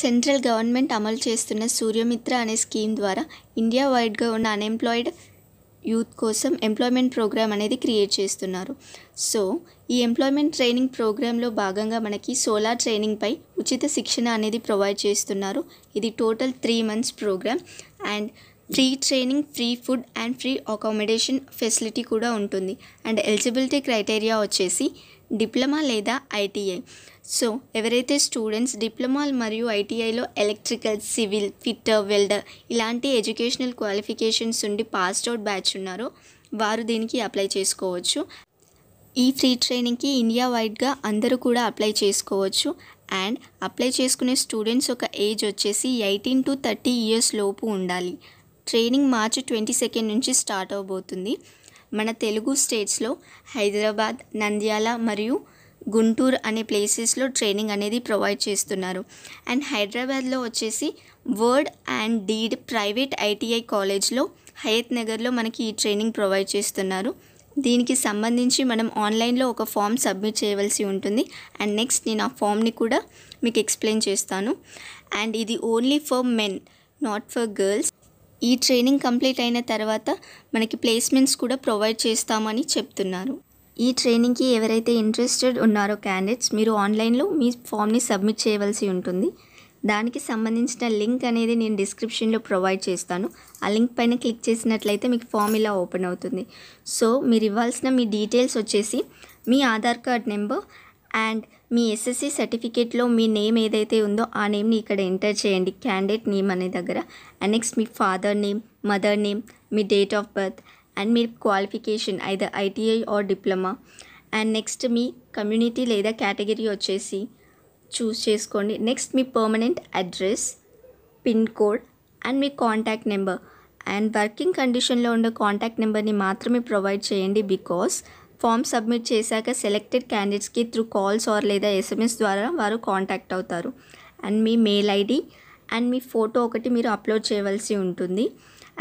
central government అమలు చేస్తున్న సూర్యమిత్ర అనే స్కీమ్ ద్వారా ఇండియా వైడ్గా ఉన్న అన్ఎంప్లాయిడ్ యూత్ కోసం ఎంప్లాయ్మెంట్ ప్రోగ్రామ్ అనేది క్రియేట్ చేస్తున్నారు సో ఈ ఎంప్లాయ్మెంట్ ట్రైనింగ్ ప్రోగ్రాంలో భాగంగా మనకి సోలార్ ట్రైనింగ్పై ఉచిత శిక్షణ అనేది ప్రొవైడ్ చేస్తున్నారు ఇది total three months program and free training free food and free accommodation facility కూడా ఉంటుంది అండ్ ఎలిజిబిలిటీ క్రైటీరియా వచ్చేసి డిప్లొమా లేదా ఐటీఐ సో ఎవరైతే స్టూడెంట్స్ డిప్లొమా మరియు ఐటీఐలో ఎలక్ట్రికల్ సివిల్ ఫిట్టర్ వెల్డర్ ఇలాంటి ఎడ్యుకేషనల్ క్వాలిఫికేషన్స్ ఉండి పాస్డ్ అవుట్ బ్యాచ్ ఉన్నారో వారు దీనికి అప్లై చేసుకోవచ్చు ఈ ఫ్రీ ట్రైనింగ్కి ఇండియా వైడ్గా అందరూ కూడా అప్లై చేసుకోవచ్చు అండ్ అప్లై చేసుకునే స్టూడెంట్స్ ఒక ఏజ్ వచ్చేసి ఎయిటీన్ టు థర్టీ ఇయర్స్ లోపు ఉండాలి ట్రైనింగ్ మార్చ్ ట్వంటీ సెకండ్ నుంచి స్టార్ట్ అవబోతుంది మన తెలుగు స్టేట్స్లో హైదరాబాద్ నంద్యాల మరియు గుంటూరు అనే ప్లేసెస్లో ట్రైనింగ్ అనేది ప్రొవైడ్ చేస్తున్నారు అండ్ హైదరాబాద్లో వచ్చేసి word and deed private ITI కాలేజ్లో హయత్ నగర్లో మనకి ఈ ట్రైనింగ్ ప్రొవైడ్ చేస్తున్నారు దీనికి సంబంధించి మనం ఆన్లైన్లో ఒక ఫామ్ సబ్మిట్ చేయవలసి ఉంటుంది అండ్ నెక్స్ట్ నేను ఆ ఫామ్ని కూడా మీకు ఎక్స్ప్లెయిన్ చేస్తాను అండ్ ఇది only for men not for girls ఈ ట్రైనింగ్ కంప్లీట్ అయిన తర్వాత మనకి ప్లేస్మెంట్స్ కూడా ప్రొవైడ్ చేస్తామని చెప్తున్నారు ఈ ట్రైనింగ్కి ఎవరైతే ఇంట్రెస్టెడ్ ఉన్నారో క్యాండిడేట్స్ మీరు ఆన్లైన్లో మీ ఫామ్ని సబ్మిట్ చేయవలసి ఉంటుంది దానికి సంబంధించిన లింక్ అనేది నేను డిస్క్రిప్షన్లో ప్రొవైడ్ చేస్తాను ఆ లింక్ పైన క్లిక్ చేసినట్లయితే మీకు ఫామ్ ఇలా ఓపెన్ అవుతుంది సో మీరు ఇవ్వాల్సిన మీ డీటెయిల్స్ వచ్చేసి మీ ఆధార్ కార్డ్ నెంబర్ అండ్ మీ ఎస్ఎస్సి సర్టిఫికేట్లో మీ నేమ్ ఏదైతే ఉందో ఆ నేమ్ని ఇక్కడ ఎంటర్ చేయండి క్యాండిడేట్ నేమ్ అనే దగ్గర అండ్ నెక్స్ట్ మీ ఫాదర్ నేమ్ మదర్ నేమ్ మీ డేట్ ఆఫ్ బర్త్ అండ్ మీ qualification either ITI or diploma and next మీ కమ్యూనిటీ లేదా కేటగిరీ వచ్చేసి చూస్ చేసుకోండి నెక్స్ట్ మీ permanent address pin code and మీ కాంటాక్ట్ నెంబర్ అండ్ వర్కింగ్ కండిషన్లో ఉండే కాంటాక్ట్ నెంబర్ని మాత్రమే ప్రొవైడ్ చేయండి బికాస్ ఫామ్ సబ్మిట్ చేశాక సెలెక్టెడ్ క్యాండిడేట్స్కి త్రూ కాల్స్ ఆర్ లేదా ఎస్ఎంఎస్ ద్వారా వారు కాంటాక్ట్ అవుతారు అండ్ మీ mail ID and me photo ఒకటి మీరు అప్లోడ్ చేయవలసి ఉంటుంది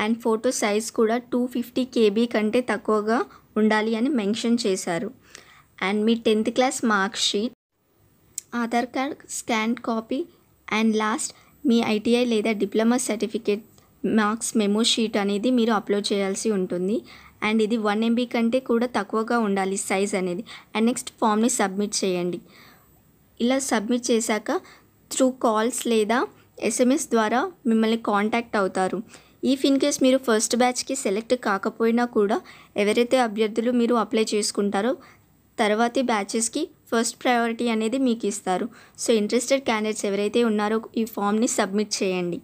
అండ్ ఫోటో సైజ్ కూడా టూ ఫిఫ్టీ కేబీ కంటే తక్కువగా ఉండాలి అని మెన్షన్ చేశారు అండ్ మీ tenth class mark sheet sheet Aadhaar card scan copy and last మీ ఐటీఐ లేదా diploma certificate marks memo sheet అనేది మీరు అప్లోడ్ చేయాల్సి ఉంటుంది అండ్ ఇది వన్ ఎంబీ కంటే కూడా తక్కువగా ఉండాలి సైజ్ అనేది అండ్ నెక్స్ట్ ఫామ్ని సబ్మిట్ చేయండి ఇలా సబ్మిట్ చేశాక త్రూ కాల్స్ లేదా ఎస్ఎంఎస్ ద్వారా మిమ్మల్ని కాంటాక్ట్ అవుతారు ఈ ఇన్ కేస్ మీరు ఫస్ట్ బ్యాచ్కి సెలెక్ట్ కాకపోయినా కూడా ఎవరైతే అభ్యర్థులు మీరు అప్లై చేసుకుంటారో తర్వాతి బ్యాచెస్కి ఫస్ట్ ప్రయారిటీ అనేది మీకు ఇస్తారు సో ఇంట్రెస్టెడ్ క్యాండిడేట్స్ ఎవరైతే ఉన్నారో ఈ ఫామ్ని సబ్మిట్ చేయండి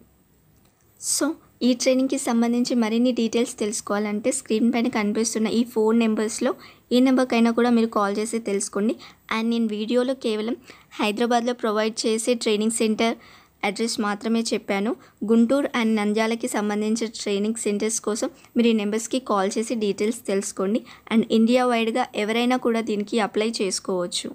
సో ఈ ట్రైనింగ్కి సంబంధించి మరిన్ని డీటెయిల్స్ తెలుసుకోవాలంటే స్క్రీన్ పైన కనిపిస్తున్న ఈ ఫోన్ నెంబర్స్లో ఏ నెంబర్కైనా కూడా మీరు కాల్ చేసి తెలుసుకోండి అండ్ నేను వీడియోలో కేవలం హైదరాబాద్లో ప్రొవైడ్ చేసే ట్రైనింగ్ సెంటర్ అడ్రస్ మాత్రమే చెప్పాను గుంటూరు అండ్ నంద్యాలకి సంబంధించిన ట్రైనింగ్ సెంటర్స్ కోసం మీరు ఈ నెంబర్స్కి కాల్ చేసి డీటెయిల్స్ తెలుసుకోండి అండ్ ఇండియా వైడ్గా ఎవరైనా కూడా దీనికి అప్లై చేసుకోవచ్చు